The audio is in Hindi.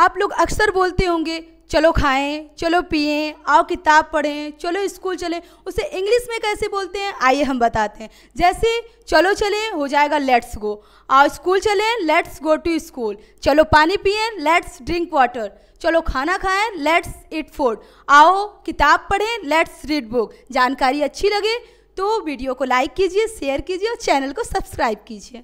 आप लोग अक्सर बोलते होंगे चलो खाएं चलो पिएं आओ किताब पढ़ें चलो स्कूल चलें उसे इंग्लिश में कैसे बोलते हैं आइए हम बताते हैं जैसे चलो चलें हो जाएगा लेट्स गो आओ स्कूल चलें लेट्स गो टू स्कूल चलो पानी पिए लेट्स ड्रिंक वाटर चलो खाना खाएं लेट्स इट फूड आओ किताब पढ़ें लेट्स रीड बुक जानकारी अच्छी लगे तो वीडियो को लाइक कीजिए शेयर कीजिए और चैनल को सब्सक्राइब कीजिए